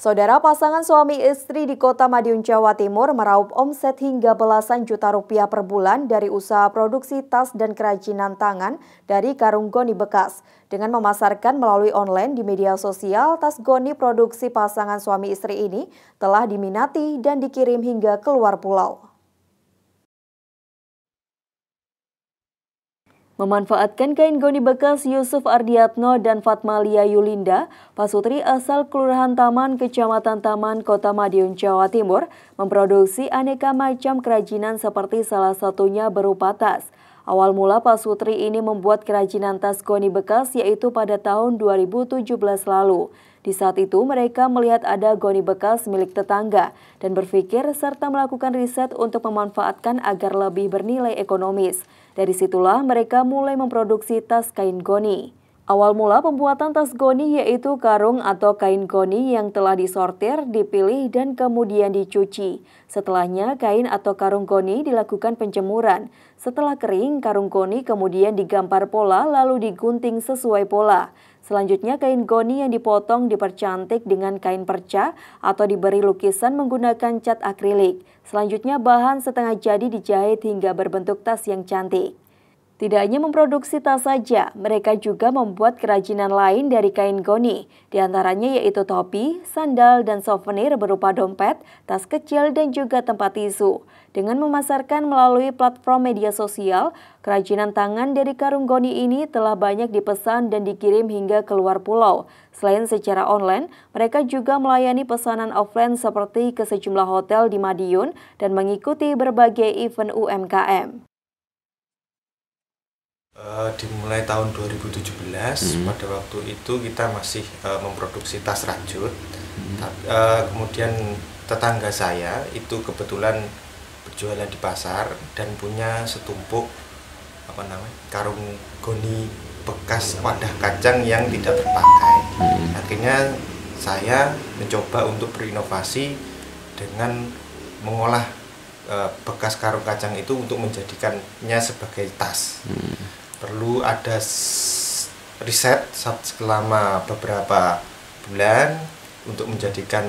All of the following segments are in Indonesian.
Saudara pasangan suami istri di kota Madiun, Jawa Timur meraup omset hingga belasan juta rupiah per bulan dari usaha produksi tas dan kerajinan tangan dari karung goni bekas. Dengan memasarkan melalui online di media sosial, tas goni produksi pasangan suami istri ini telah diminati dan dikirim hingga keluar pulau. Memanfaatkan kain goni bekas Yusuf Ardiatno dan Fatmalia Yulinda, pasutri asal Kelurahan Taman, Kecamatan Taman, Kota Madiun, Jawa Timur, memproduksi aneka macam kerajinan seperti salah satunya berupa tas. Awal mula Pak Sutri ini membuat kerajinan tas goni bekas yaitu pada tahun 2017 lalu. Di saat itu mereka melihat ada goni bekas milik tetangga dan berpikir serta melakukan riset untuk memanfaatkan agar lebih bernilai ekonomis. Dari situlah mereka mulai memproduksi tas kain goni. Awal mula pembuatan tas goni yaitu karung atau kain goni yang telah disortir, dipilih, dan kemudian dicuci. Setelahnya, kain atau karung goni dilakukan penjemuran. Setelah kering, karung goni kemudian digampar pola lalu digunting sesuai pola. Selanjutnya, kain goni yang dipotong dipercantik dengan kain perca atau diberi lukisan menggunakan cat akrilik. Selanjutnya, bahan setengah jadi dijahit hingga berbentuk tas yang cantik. Tidak hanya memproduksi tas saja, mereka juga membuat kerajinan lain dari kain goni, diantaranya yaitu topi, sandal, dan souvenir berupa dompet, tas kecil, dan juga tempat tisu. Dengan memasarkan melalui platform media sosial, kerajinan tangan dari karung goni ini telah banyak dipesan dan dikirim hingga ke luar pulau. Selain secara online, mereka juga melayani pesanan offline seperti ke sejumlah hotel di Madiun dan mengikuti berbagai event UMKM. Eh, dimulai tahun 2017 hmm. pada waktu itu kita masih uh, memproduksi tas rajut hmm. uh, kemudian tetangga saya itu kebetulan berjualan di pasar dan punya setumpuk apa namanya karung goni bekas wadah kacang yang tidak terpakai hmm. akhirnya saya mencoba untuk berinovasi dengan mengolah uh, bekas karung kacang itu untuk menjadikannya sebagai tas hmm perlu ada riset selama beberapa bulan untuk menjadikan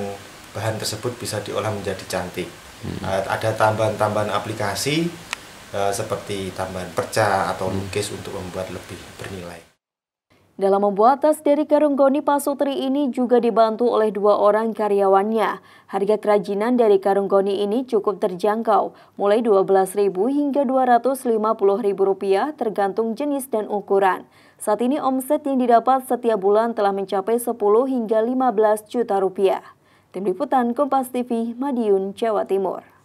bahan tersebut bisa diolah menjadi cantik. Hmm. Uh, ada tambahan-tambahan aplikasi uh, seperti tambahan perca atau hmm. lukis hmm. untuk membuat lebih bernilai. Dalam membuat tas dari karung goni pasutri ini juga dibantu oleh dua orang karyawannya. Harga kerajinan dari karung goni ini cukup terjangkau, mulai Rp12.000 hingga Rp250.000 tergantung jenis dan ukuran. Saat ini omset yang didapat setiap bulan telah mencapai 10 hingga 15 juta rupiah. Tim Liputan Kompas TV, Madiun, Jawa Timur.